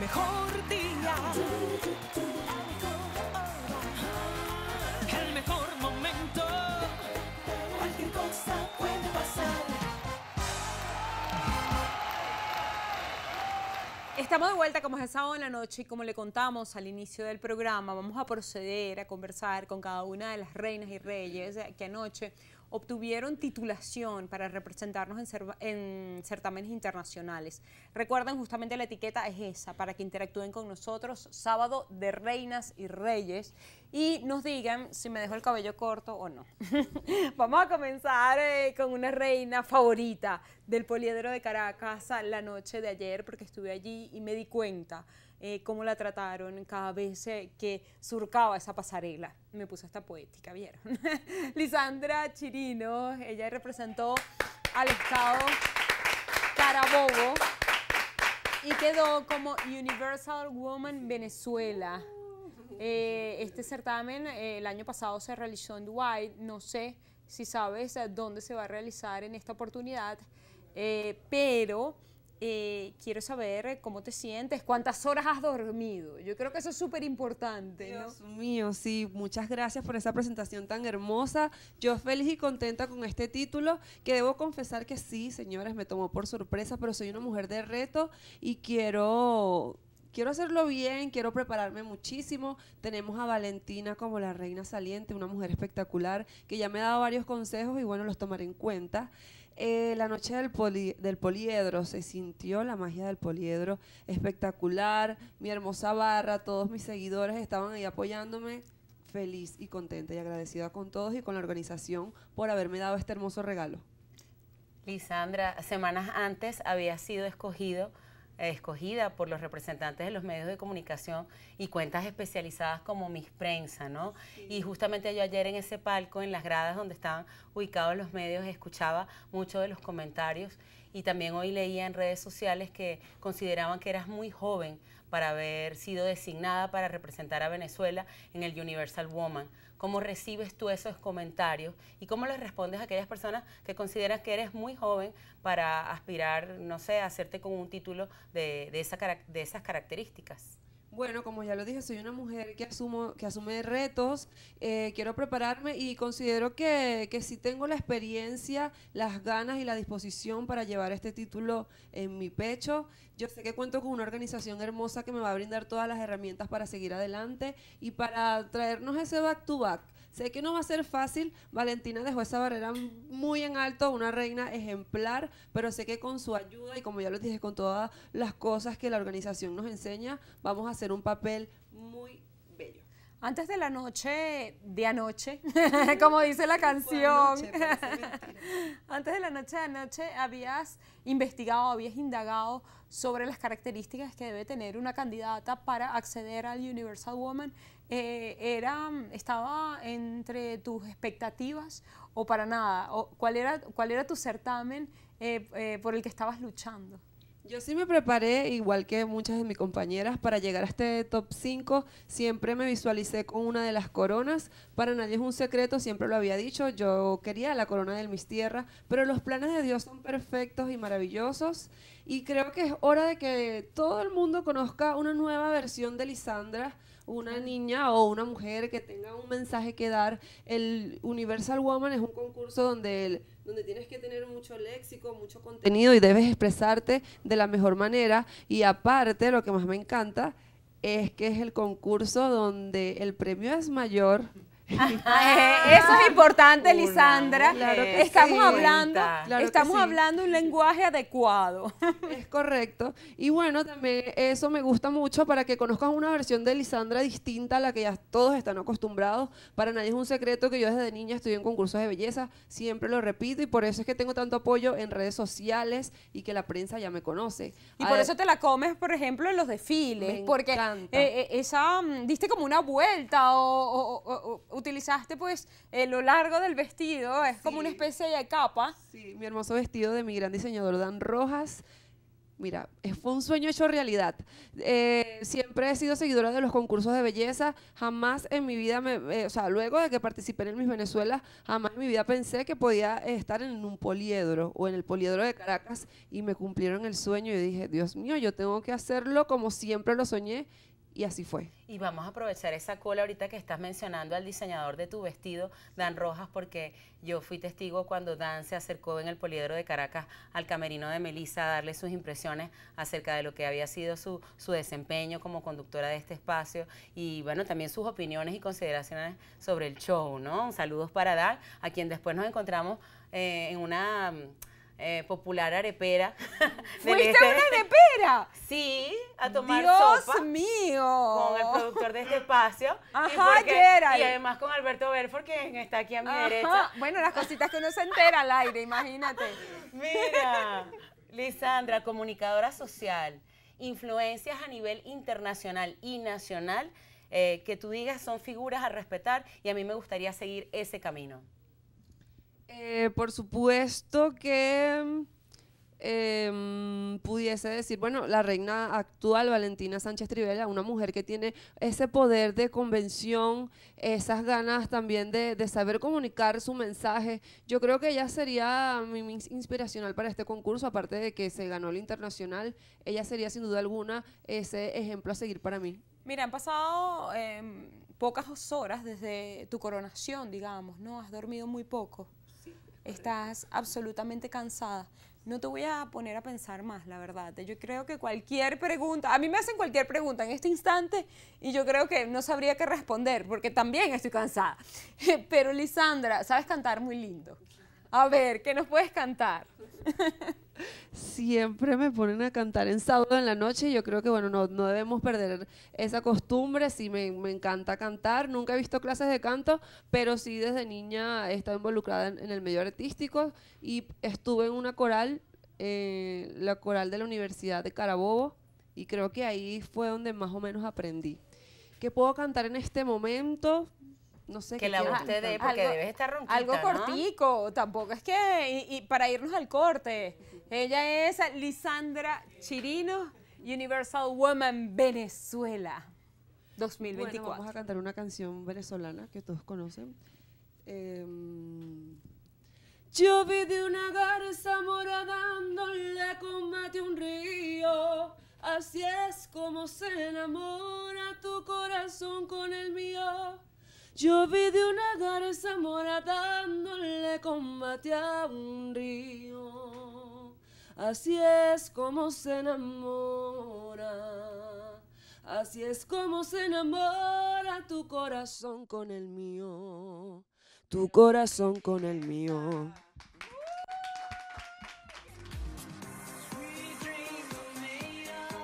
mejor día. El mejor momento. Cualquier cosa puede pasar. Estamos de vuelta como es el sábado en la noche y como le contamos al inicio del programa, vamos a proceder a conversar con cada una de las reinas y reyes que anoche obtuvieron titulación para representarnos en, certámenes internacionales. Recuerden, justamente la etiqueta es esa, para que interactúen con nosotros sábado de Reinas y Reyes y nos digan si me dejo el cabello corto o no. Vamos a comenzar eh, con una reina favorita del poliedro de Caracas la noche de ayer, porque estuve allí y me di cuenta eh, cómo la trataron cada vez eh, que surcaba esa pasarela. Me puso esta poética, ¿vieron? Lisandra Chirino, ella representó al estado Carabobo y quedó como Universal Woman Venezuela. Eh, este certamen eh, el año pasado se realizó en Dubái, no sé si sabes eh, dónde se va a realizar en esta oportunidad, pero quiero saber cómo te sientes, cuántas horas has dormido. Yo creo que eso es súper importante. Dios mío, sí, muchas gracias por esa presentación tan hermosa. Yo feliz y contenta con este título, que debo confesar que sí, señores, me tomó por sorpresa, pero soy una mujer de reto y quiero quiero hacerlo bien, quiero prepararme muchísimo. Tenemos a Valentina como la reina saliente, una mujer espectacular, que ya me ha dado varios consejos y bueno, los tomaré en cuenta. Eh, la noche del, del poliedro, se sintió la magia del poliedro espectacular, mi hermosa barra, todos mis seguidores estaban ahí apoyándome, feliz y contenta y agradecida con todos y con la organización por haberme dado este hermoso regalo. Lisandra, semanas antes había sido escogido escogida por los representantes de los medios de comunicación y cuentas especializadas como Mis Prensa, ¿no? Y justamente yo ayer en ese palco, en las gradas donde estaban ubicados los medios, escuchaba muchos de los comentarios y también hoy leía en redes sociales que consideraban que eras muy joven para haber sido designada para representar a Venezuela en el Universal Woman. ¿Cómo recibes tú esos comentarios y cómo les respondes a aquellas personas que consideran que eres muy joven para aspirar, no sé, a hacerte con un título de, de esas características? Bueno, como ya lo dije, soy una mujer que, asumo, que asume retos, eh, quiero prepararme y considero que, que sí tengo la experiencia, las ganas y la disposición para llevar este título en mi pecho. Yo sé que cuento con una organización hermosa que me va a brindar todas las herramientas para seguir adelante y para traernos ese back to back Sé que no va a ser fácil. Valentina dejó esa barrera muy en alto, una reina ejemplar, pero sé que con su ayuda y como ya lo dije, con todas las cosas que la organización nos enseña, vamos a hacer un papel muy antes de la noche de anoche, como dice la canción, antes de la noche de anoche habías investigado, habías indagado sobre las características que debe tener una candidata para acceder al Universal Woman. Eh, era, ¿Estaba entre tus expectativas o para nada? O, ¿cuál, era, ¿Cuál era tu certamen eh, eh, por el que estabas luchando? Yo sí me preparé, igual que muchas de mis compañeras, para llegar a este top 5. Siempre me visualicé con una de las coronas. Para nadie es un secreto, siempre lo había dicho. Yo quería la corona de mis tierras, pero los planes de Dios son perfectos y maravillosos. Y creo que es hora de que todo el mundo conozca una nueva versión de Lisandra, una niña o una mujer que tenga un mensaje que dar. El Universal Woman es un concurso donde, donde tienes que tener mucho léxico, mucho contenido y debes expresarte de la mejor manera. Y aparte, lo que más me encanta es que es el concurso donde el premio es mayor Ah, eso es importante, Lisandra. estamos hablando, estamos hablando un lenguaje adecuado. Es correcto. Y bueno, también eso me gusta mucho para que conozcas una versión de Lisandra distinta a la que ya todos están acostumbrados. Para nadie es un secreto que yo desde niña estudié en concursos de belleza, siempre lo repito y por eso es que tengo tanto apoyo en redes sociales y que la prensa ya me conoce. Y por eso te la comes, por ejemplo, en los desfiles, porque eh, eh, esa mm, diste como una vuelta o, o, o utilizaste pues eh, lo largo del vestido, es como una especie de capa. Sí, mi hermoso vestido de mi gran diseñador Dan Rojas. Mira, fue un sueño hecho realidad. Eh, siempre he sido seguidora de los concursos de belleza. Jamás en mi vida, me, eh, o sea, luego de que participé en Miss Venezuela, jamás en mi vida pensé que podía estar en un poliedro o en el poliedro de Caracas y me cumplieron el sueño. Y dije, Dios mío, yo tengo que hacerlo como siempre lo soñé y así fue. Y vamos a aprovechar esa cola ahorita que estás mencionando al diseñador de tu vestido, Dan Rojas, porque yo fui testigo cuando Dan se acercó en el Poliedro de Caracas al camerino de Melissa a darle sus impresiones acerca de lo que había sido su, su desempeño como conductora de este espacio y, bueno, también sus opiniones y consideraciones sobre el show, ¿no? Saludos para Dan, a quien después nos encontramos eh, en una eh, popular arepera. ¿Fuiste este. una arepera? Sí, a tomar sopa. ¡Dios mío! Con el productor de este espacio. Ajá, y, además con Alberto Belfort, que está aquí a mi derecha. Bueno, las cositas que uno se entera al aire, imagínate. Mira, Lisandra, comunicadora social, influencias a nivel internacional y nacional, eh, que tú digas son figuras a respetar y a mí me gustaría seguir ese camino. Eh, por supuesto que em, pudiese decir, bueno, la reina actual, Valentina Sánchez Trivela, una mujer que tiene ese poder de convención, esas ganas también de, saber comunicar su mensaje. Yo creo que ella sería inspiracional para este concurso, aparte de que se ganó el internacional, ella sería sin duda alguna ese ejemplo a seguir para mí. Mira, han pasado em, pocas horas desde tu coronación, digamos, ¿no? Has dormido muy poco estás absolutamente cansada. No te voy a poner a pensar más, la verdad. Yo creo que cualquier pregunta, a mí me hacen cualquier pregunta en este instante y yo creo que no sabría qué responder porque también estoy cansada. Pero Lisandra, sabes cantar muy lindo. A ver, ¿qué nos puedes cantar? siempre me ponen a cantar en sábado en la noche y yo creo que, bueno, no, no debemos perder esa costumbre. Sí, me, encanta cantar. Nunca he visto clases de canto, pero sí desde niña he estado involucrada en, el medio artístico y estuve en una coral, eh, la coral de la Universidad de Carabobo, y creo que ahí fue donde más o menos aprendí. ¿Qué puedo cantar en este momento? no sé. Que la voz te porque debes estar ronquita, Algo cortico, tampoco es que, y, para irnos al corte, ella es Lisandra Chirino, Universal Woman Venezuela 2024. vamos a cantar una canción venezolana que todos conocen. Em, yo vi de una garza morada, dándole combate un río. Así es como se enamora tu corazón con el mío. Yo vi de una garza mora dándole combate a un río. Así es como se enamora. Así es como se enamora tu corazón con el mío. Tu corazón con el mío.